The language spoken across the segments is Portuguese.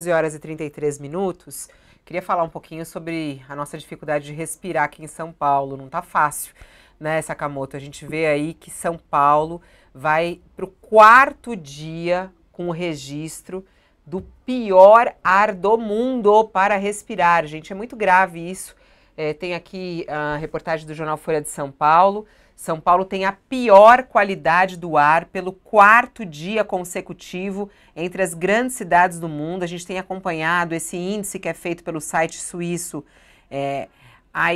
11 horas e 33 minutos. Queria falar um pouquinho sobre a nossa dificuldade de respirar aqui em São Paulo. Não tá fácil, né, Sakamoto? A gente vê aí que São Paulo vai para o quarto dia com o registro do pior ar do mundo para respirar. Gente, é muito grave isso. É, tem aqui a reportagem do Jornal Folha de São Paulo. São Paulo tem a pior qualidade do ar pelo quarto dia consecutivo entre as grandes cidades do mundo. A gente tem acompanhado esse índice que é feito pelo site suíço é,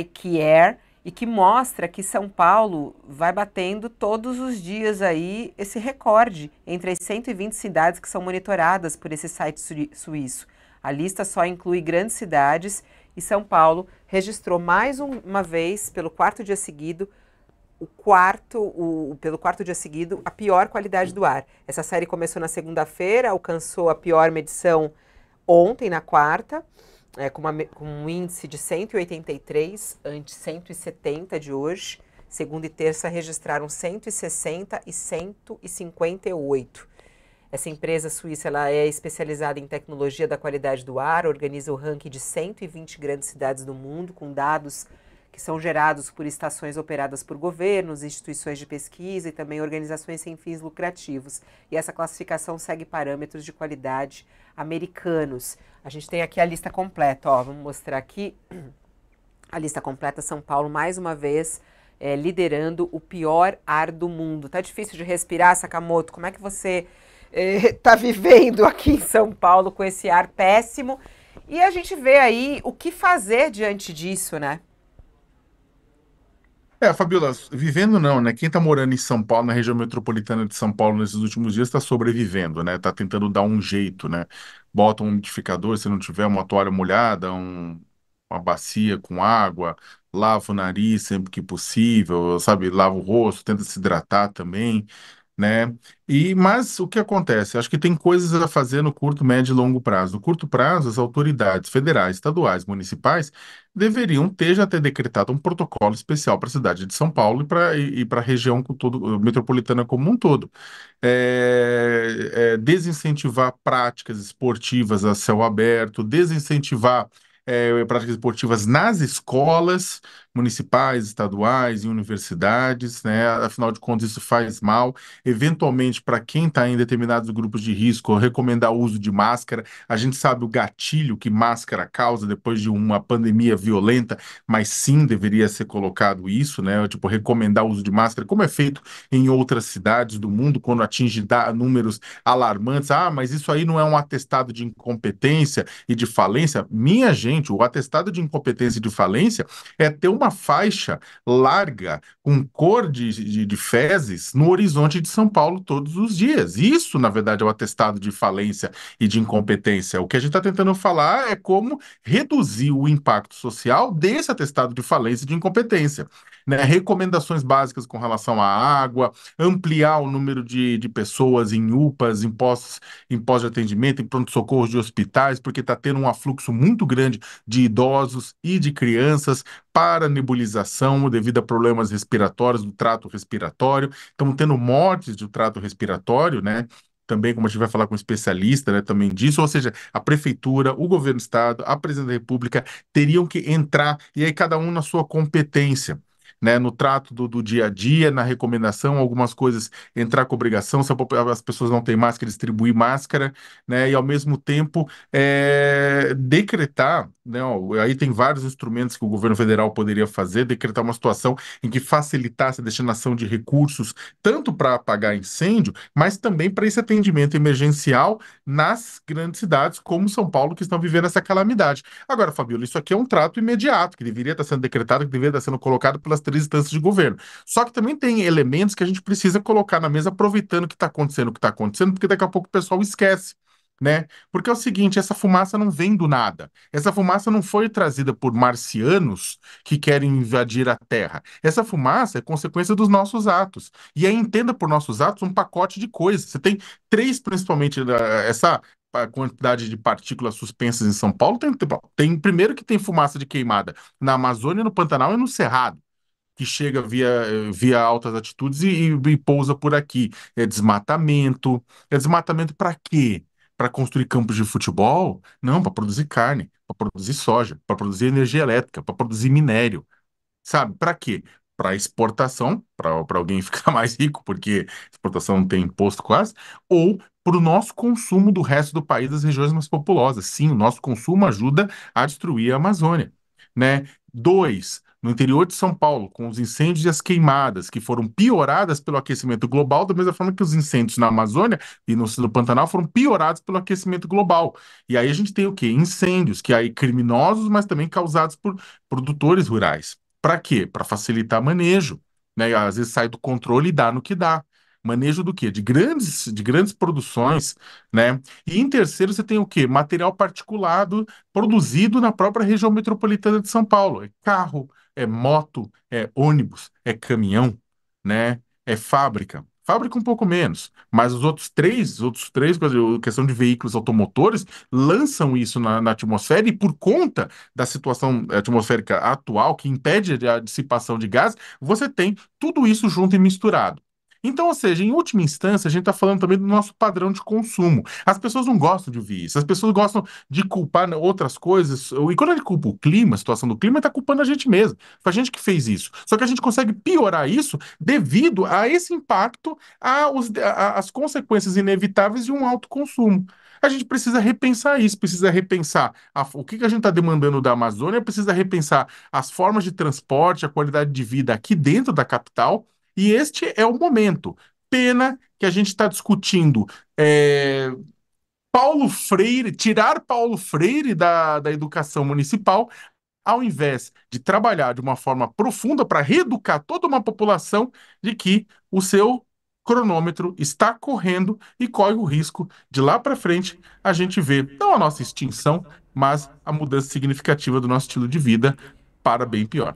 iCare e que mostra que São Paulo vai batendo todos os dias aí esse recorde entre as 120 cidades que são monitoradas por esse site suíço. A lista só inclui grandes cidades e São Paulo registrou mais uma vez, pelo quarto dia seguido, o quarto, o, pelo quarto dia seguido, a pior qualidade do ar. Essa série começou na segunda-feira, alcançou a pior medição ontem, na quarta, é, com, uma, com, um índice de 183 ante 170 de hoje. Segunda e terça registraram 160 e 158. Essa empresa suíça ela é especializada em tecnologia da qualidade do ar, organiza o ranking de 120 grandes cidades do mundo com dados que são gerados por estações operadas por governos, instituições de pesquisa e também organizações sem fins lucrativos. E essa classificação segue parâmetros de qualidade americanos. A gente tem aqui a lista completa, ó, vamos mostrar aqui. A lista completa São Paulo mais uma vez é, liderando o pior ar do mundo. Tá difícil de respirar, Sakamoto. Como é que você está é, vivendo aqui em São Paulo com esse ar péssimo? E a gente vê aí o que fazer diante disso, né? É, Fabiola, vivendo não, né? Quem está morando em São Paulo, na região metropolitana de São Paulo nesses últimos dias, está sobrevivendo, né? Está tentando dar um jeito, né? Bota um umidificador, se não tiver uma toalha molhada, um- uma bacia com água, lava o nariz sempre que possível, sabe? Lava o rosto, tenta se hidratar também né? E mas o que acontece? Acho que tem coisas a fazer no curto, médio e longo prazo. No curto prazo, as autoridades federais, estaduais, municipais deveriam ter já ter decretado um protocolo especial para a cidade de São Paulo e para e, para a região todo, metropolitana como um todo. É, é, desincentivar práticas esportivas a céu aberto, desincentivar é, práticas esportivas nas escolas, municipais, estaduais e universidades, né? Afinal de contas, isso faz mal. Eventualmente, para quem está em determinados grupos de risco, recomendar o uso de máscara. A gente sabe o gatilho que máscara causa depois de uma pandemia violenta, mas sim deveria ser colocado isso, né? Tipo, recomendar o uso de máscara, como é feito em outras cidades do mundo, quando atinge números alarmantes. Ah, mas isso aí não é um atestado de incompetência e de falência. Minha gente, o atestado de incompetência e de falência é ter uma uma faixa larga com cor de, de, de fezes no horizonte de São Paulo todos os dias. Isso, na verdade, é o atestado de falência e de incompetência. O que a gente está tentando falar é como reduzir o impacto social desse atestado de falência e de incompetência. Né? Recomendações básicas com relação à água, ampliar o número de, de pessoas em UPAs, em postos, em postos de atendimento, em pronto-socorro de hospitais, porque está tendo um afluxo muito grande de idosos e de crianças, para nebulização devido a problemas respiratórios do trato respiratório. Estamos tendo mortes do trato respiratório, né? Também, como a gente vai falar com um especialista né, também disso, ou seja, a prefeitura, o governo do estado, a presidente da república teriam que entrar, e aí cada um na sua competência. Né, no trato do, do, dia a dia, na recomendação, algumas coisas entrar com obrigação, se as pessoas não têm máscara, distribuir máscara, né, e ao mesmo tempo é, decretar né, aí tem vários instrumentos que o governo federal poderia fazer, decretar uma situação em que facilitasse a destinação de recursos, tanto para apagar incêndio, mas também para esse atendimento emergencial nas grandes cidades como São Paulo, que estão vivendo essa calamidade. Agora, Fabiola, isso aqui é um trato imediato, que deveria estar tá sendo decretado, que deveria estar tá sendo colocado pelas três instâncias de governo. Só que também tem elementos que a gente precisa colocar na mesa, aproveitando o que está acontecendo, o que está acontecendo, porque daqui a pouco o pessoal esquece né? Porque é o seguinte, essa fumaça não vem do nada. Essa fumaça não foi trazida por marcianos que querem invadir a Terra. Essa fumaça é consequência dos nossos atos. E aí entenda por nossos atos um pacote de coisas. Você tem três, principalmente, eh, essa quantidade de partículas suspensas em São Paulo tem, tem primeiro que tem fumaça de queimada na Amazônia, no Pantanal e no Cerrado que chega via, eh, via altas atitudes e, e, e pousa por aqui. É desmatamento. É desmatamento para quê? para construir campos de futebol, não, para produzir carne, para produzir soja, para produzir energia elétrica, para produzir minério. Sabe? Para quê? Para exportação, para alguém ficar mais rico, porque exportação não tem imposto quase, ou para o nosso consumo do resto do país, das regiões mais populosas. Sim, o nosso consumo ajuda a destruir a Amazônia. Né? Dois, no interior de São Paulo, com os incêndios e as queimadas, que foram pioradas pelo aquecimento global, da mesma forma que os incêndios na Amazônia e no, no Pantanal foram piorados pelo aquecimento global. E aí a gente tem o quê? Incêndios, que aí criminosos, mas também causados por produtores rurais. Para quê? Para facilitar manejo. Né? Às vezes sai do controle e dá no que dá. Manejo do quê? De grandes, de grandes produções, né? E em terceiro, você tem o quê? Material particulado produzido na própria região metropolitana de São Paulo. É carro, é moto, é ônibus, é caminhão, né? É fábrica. Fábrica um pouco menos, mas os outros três, os outros três, questão de veículos automotores, lançam isso na, na, atmosfera e por conta da situação eh, atmosférica atual que impede a dissipação de gás, você tem tudo isso junto e misturado. Então, ou seja, em última instância, a gente está falando também do nosso padrão de consumo. As pessoas não gostam de ouvir isso, as pessoas gostam de culpar outras coisas. E quando a gente culpa o clima, a situação do clima, está culpando a gente mesmo. Foi a gente que fez isso. Só que a gente consegue piorar isso devido a esse impacto, às consequências inevitáveis de um alto consumo a gente precisa repensar isso, precisa repensar a, o que, que a gente está demandando da Amazônia, precisa repensar as formas de transporte, a qualidade de vida aqui dentro da capital, e este é o momento. Pena que a gente está discutindo é, Paulo Freire, tirar Paulo Freire da, da educação municipal, ao invés de trabalhar de uma forma profunda para reeducar toda uma população de que o seu cronômetro está correndo e corre o risco de lá para frente a gente ver não a nossa extinção, mas a mudança significativa do nosso estilo de vida para bem pior.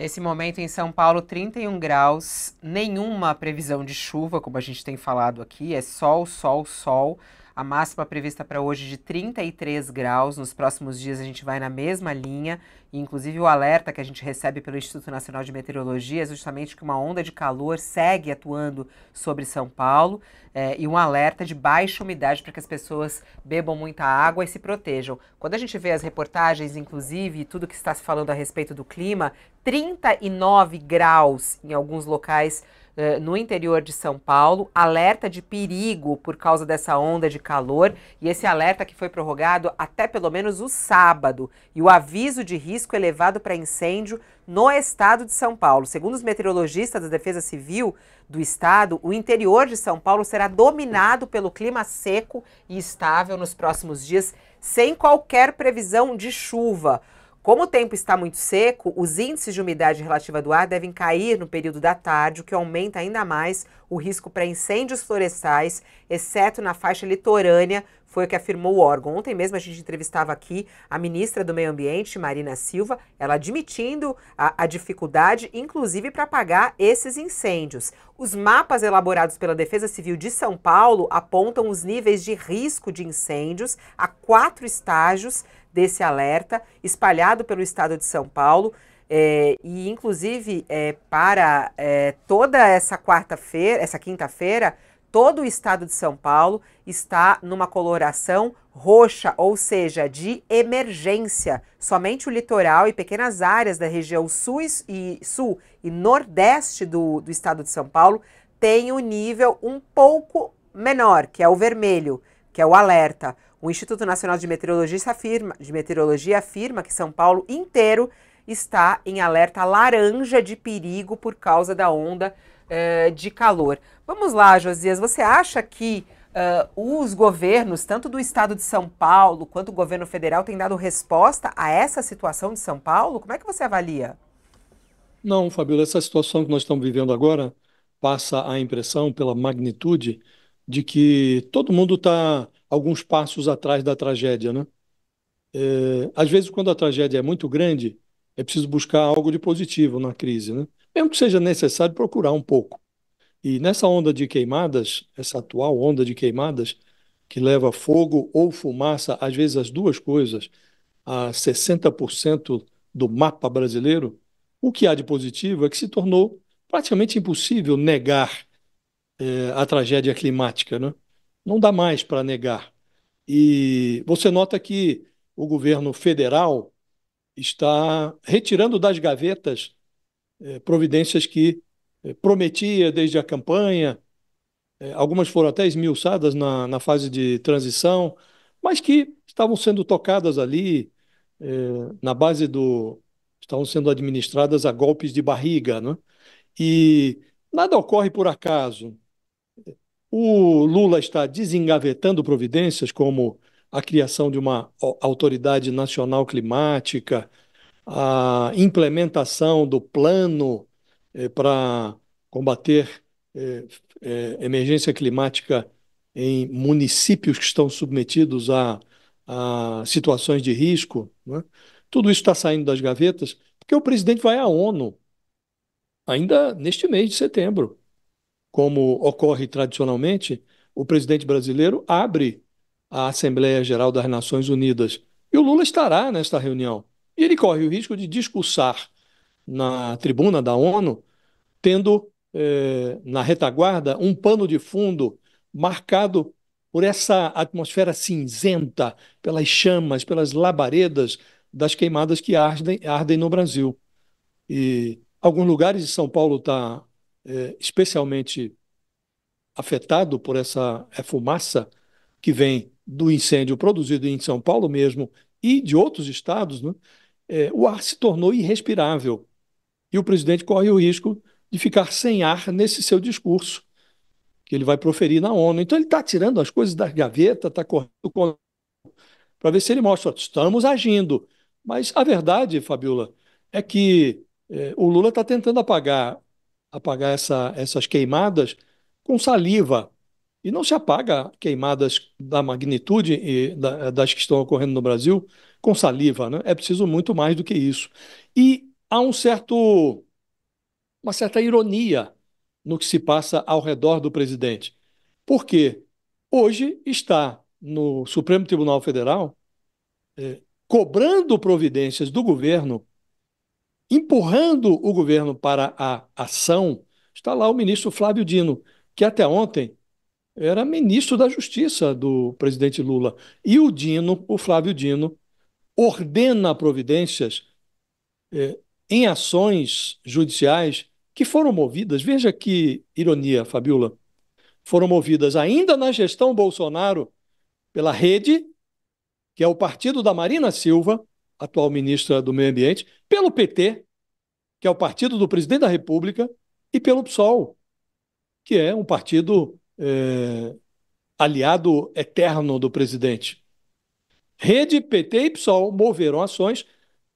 Nesse momento em São Paulo, 31 graus, nenhuma previsão de chuva, como a gente tem falado aqui, é sol, sol, sol a máxima prevista para hoje de 33 graus. Nos próximos dias a gente vai na mesma linha, e inclusive o alerta que a gente recebe pelo Instituto Nacional de Meteorologia é justamente que uma onda de calor segue atuando sobre São Paulo é, e um alerta de baixa umidade para que as pessoas bebam muita água e se protejam. Quando a gente vê as reportagens, inclusive, e tudo que está se falando a respeito do clima, 39 graus em alguns locais eh, no interior de São Paulo, alerta de perigo por causa dessa onda de calor, e esse alerta que foi prorrogado até pelo menos o sábado, e o aviso de risco elevado para incêndio no estado de São Paulo. Segundo os meteorologistas da Defesa Civil do estado, o interior de São Paulo será dominado pelo clima seco e estável nos próximos dias, sem qualquer previsão de chuva. Como o tempo está muito seco, os índices de umidade relativa do ar devem cair no período da tarde, o que aumenta ainda mais o risco para incêndios florestais, exceto na faixa litorânea, foi o que afirmou o órgão. Ontem mesmo a gente entrevistava aqui a ministra do Meio Ambiente, Marina Silva, ela admitindo a, a dificuldade, inclusive para pagar esses incêndios. Os mapas elaborados pela Defesa Civil de São Paulo apontam os níveis de risco de incêndios a quatro estágios desse alerta, espalhado pelo estado de São Paulo. É, e inclusive é, para é, toda essa quarta-feira, essa quinta-feira, todo o estado de São Paulo está numa coloração roxa, ou seja, de emergência. Somente o litoral e pequenas áreas da região sul e, sul e nordeste do, do estado de São Paulo têm o um nível um pouco menor, que é o vermelho, que é o alerta. O Instituto Nacional de Meteorologia afirma, de Meteorologia afirma que São Paulo inteiro está em alerta laranja de perigo por causa da onda uh, de calor. Vamos lá, Josias, você acha que uh, os governos, tanto do estado de São Paulo quanto o governo federal, têm dado resposta a essa situação de São Paulo? Como é que você avalia? Não, Fabíola, essa situação que nós estamos vivendo agora passa a impressão, pela magnitude, de que todo mundo está alguns passos atrás da tragédia, né? É, às vezes, quando a tragédia é muito grande, é preciso buscar algo de positivo na crise, né? mesmo que seja necessário procurar um pouco. E nessa onda de queimadas, essa atual onda de queimadas, que leva fogo ou fumaça, às vezes as duas coisas, a 60% do mapa brasileiro, o que há de positivo é que se tornou praticamente impossível negar é, a tragédia climática. Né? Não dá mais para negar. E você nota que o governo federal está retirando das gavetas é, providências que é, prometia desde a campanha, é, algumas foram até esmiuçadas na, na fase de transição, mas que estavam sendo tocadas ali na base do. estavam sendo administradas a golpes de barriga. Né? E nada ocorre por acaso. O Lula está desengavetando providências como a criação de uma autoridade nacional climática, a implementação do plano eh, para combater eh, eh, emergência climática em municípios que estão submetidos a, a situações de risco, né? tudo isso está saindo das gavetas, porque o presidente vai à ONU ainda neste mês de setembro. Como ocorre tradicionalmente, o presidente brasileiro abre a Assembleia Geral das Nações Unidas. E o Lula estará nesta reunião. E ele corre o risco de discursar na tribuna da ONU, tendo eh, na retaguarda um pano de fundo marcado por essa atmosfera cinzenta, pelas chamas, pelas labaredas das queimadas que ardem, ardem no Brasil. E alguns lugares de São Paulo está eh, especialmente afetado por essa é fumaça que vem do incêndio produzido em São Paulo mesmo e de outros estados, né? é, o ar se tornou irrespirável. E o presidente corre o risco de ficar sem ar nesse seu discurso que ele vai proferir na ONU. Então ele está tirando as coisas da gaveta, está correndo com... para ver se ele mostra, estamos agindo. Mas a verdade, Fabiola, é que é, o Lula está tentando apagar, apagar essa, essas queimadas com saliva, e não se apaga queimadas da magnitude e das que estão ocorrendo no Brasil com saliva, né? É preciso muito mais do que isso. E há um certo, uma certa ironia no que se passa ao redor do presidente. Porque hoje está no Supremo Tribunal Federal é, cobrando providências do governo, empurrando o governo para a ação. Está lá o ministro Flávio Dino, que até ontem era ministro da Justiça do presidente Lula. E o Dino, o Flávio Dino, ordena providências é, em ações judiciais que foram movidas, veja que ironia, Fabiola, foram movidas ainda na gestão Bolsonaro pela Rede, que é o partido da Marina Silva, atual ministra do Meio Ambiente, pelo PT, que é o partido do presidente da República, e pelo PSOL, que é um partido é, aliado eterno do presidente. Rede, PT e PSOL moveram ações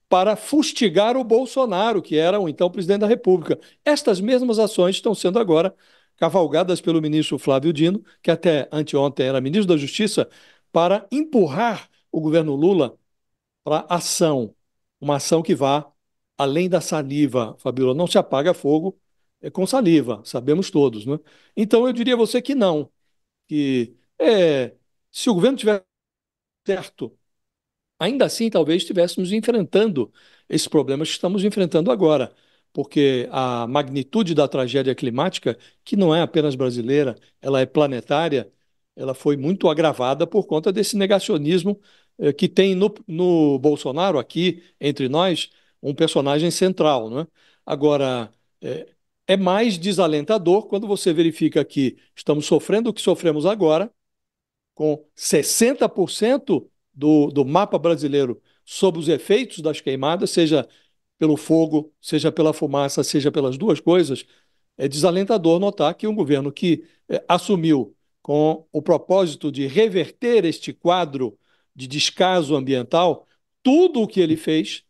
para fustigar o Bolsonaro, que era o então presidente da República. Estas mesmas ações estão sendo agora cavalgadas pelo ministro Flávio Dino, que até anteontem era ministro da Justiça, para empurrar o governo Lula para ação, uma ação que vá além da saliva, Fabíola, não se apaga fogo, é com saliva, sabemos todos. Né? Então eu diria a você que não. Que é, se o governo tiver certo, ainda assim talvez estivéssemos enfrentando esses problemas que estamos enfrentando agora. Porque a magnitude da tragédia climática, que não é apenas brasileira, ela é planetária, ela foi muito agravada por conta desse negacionismo eh, que tem no, no Bolsonaro aqui, entre nós, um personagem central. Né? Agora, eh, é mais desalentador quando você verifica que estamos sofrendo o que sofremos agora, com 60% do, do mapa brasileiro sob os efeitos das queimadas, seja pelo fogo, seja pela fumaça, seja pelas duas coisas, é desalentador notar que um governo que eh, assumiu com o propósito de reverter este quadro de descaso ambiental, tudo o que ele fez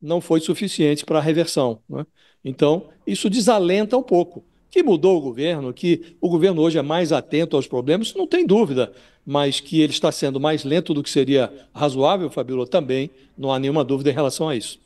não foi suficiente para a reversão. Né? Então, isso desalenta um pouco. Que mudou o governo, que o governo hoje é mais atento aos problemas, não tem dúvida, mas que ele está sendo mais lento do que seria razoável, Fabíola, também não há nenhuma dúvida em relação a isso.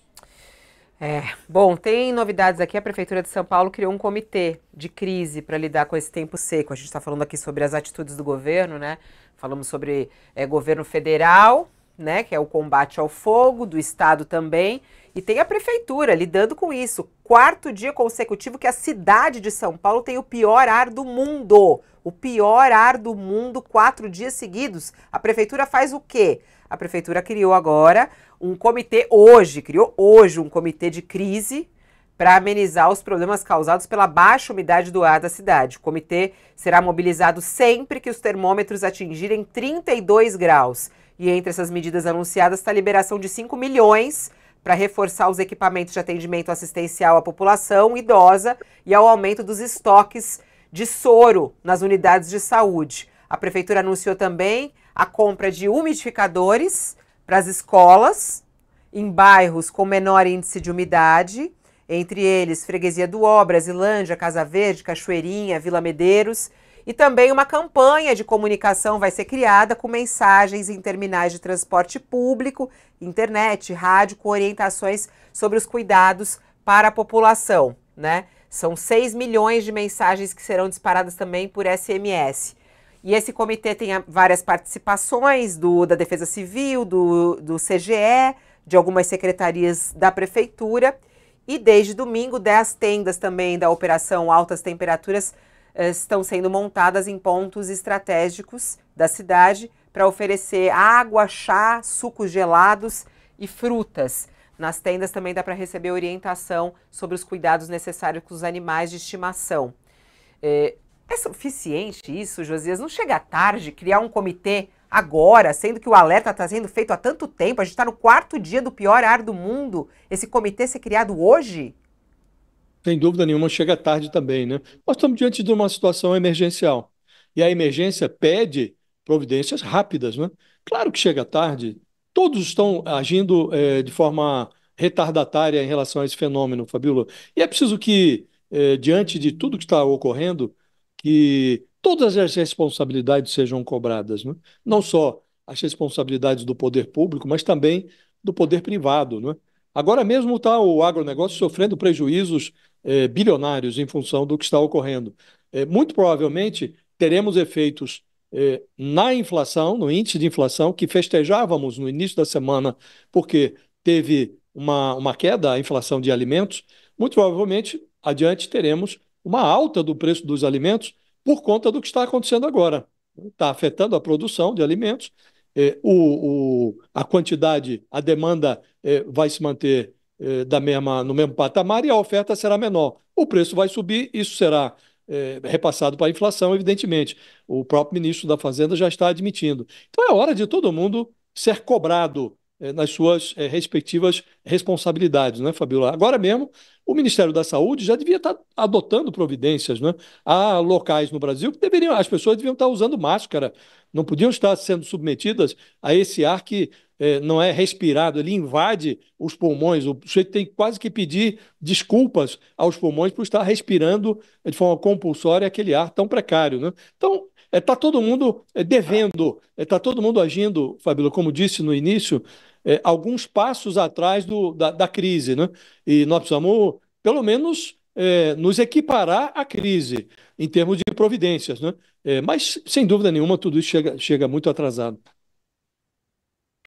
É, bom, tem novidades aqui. A Prefeitura de São Paulo criou um comitê de crise para lidar com esse tempo seco. A gente está falando aqui sobre as atitudes do governo, né? Falamos sobre é, governo federal, né? Que é o combate ao fogo, do Estado também, e tem a prefeitura lidando com isso. Quarto dia consecutivo que a cidade de São Paulo tem o pior ar do mundo. O pior ar do mundo, quatro dias seguidos. A prefeitura faz o quê? A prefeitura criou agora um comitê, hoje, criou hoje um comitê de crise para amenizar os problemas causados pela baixa umidade do ar da cidade. O comitê será mobilizado sempre que os termômetros atingirem 32 graus. E entre essas medidas anunciadas está a liberação de 5 milhões para reforçar os equipamentos de atendimento assistencial à população idosa e ao aumento dos estoques de soro nas unidades de saúde. A prefeitura anunciou também a compra de umidificadores para as escolas em bairros com menor índice de umidade, entre eles Freguesia do Obras, Ilândia, Casa Verde, Cachoeirinha, Vila Medeiros e também uma campanha de comunicação vai ser criada com mensagens em terminais de transporte público, internet, rádio, com orientações sobre os cuidados para a população, né? São 6 milhões de mensagens que serão disparadas também por SMS. E esse comitê tem várias participações do, da Defesa Civil, do, do CGE, de algumas secretarias da Prefeitura. E desde domingo, 10 tendas também da Operação Altas Temperaturas eh, estão sendo montadas em pontos estratégicos da cidade para oferecer água, chá, sucos gelados e frutas. Nas tendas também dá para receber orientação sobre os cuidados necessários com os animais de estimação. É, é suficiente isso, Josias? Não chega tarde criar um comitê agora, sendo que o alerta está sendo feito há tanto tempo, a gente está no quarto dia do pior ar do mundo, esse comitê ser criado hoje? Sem dúvida nenhuma, chega tarde também, né? Nós estamos diante de uma situação emergencial. E a emergência pede providências rápidas, né? Claro que chega tarde, todos estão agindo é, de forma retardatária em relação a esse fenômeno, Fabíola. E é preciso que, eh, diante de tudo que está ocorrendo, que todas as responsabilidades sejam cobradas, né? não só as responsabilidades do poder público, mas também do poder privado. Né? Agora mesmo está o agronegócio sofrendo prejuízos eh, bilionários em função do que está ocorrendo. Eh, muito provavelmente teremos efeitos eh, na inflação, no índice de inflação, que festejávamos no início da semana, porque teve uma, uma queda a inflação de alimentos. Muito provavelmente adiante teremos uma alta do preço dos alimentos por conta do que está acontecendo agora. Está afetando a produção de alimentos, é, o, o, a quantidade, a demanda é, vai se manter é, da mesma, no mesmo patamar e a oferta será menor. O preço vai subir, isso será repassado para a inflação, evidentemente. O próprio ministro da Fazenda já está admitindo. Então é hora de todo mundo ser cobrado eh, nas suas eh, respectivas responsabilidades, não é, Fabiola? Agora mesmo, o Ministério da Saúde já devia estar adotando providências, né? Há locais no Brasil que deveriam, as pessoas deviam estar usando máscara, não podiam estar sendo submetidas a esse ar que eh, não é respirado, ele invade os pulmões, o sujeito tem quase que pedir desculpas aos pulmões por estar respirando de forma compulsória aquele ar tão precário, né? Então, está todo mundo devendo, está todo mundo agindo, Fabíola, como disse no início, é, alguns passos atrás do, da, da, crise, né? E nós precisamos, pelo menos, é, nos equiparar à crise em termos de providências, né? É, mas, sem dúvida nenhuma, tudo isso chega, chega muito atrasado.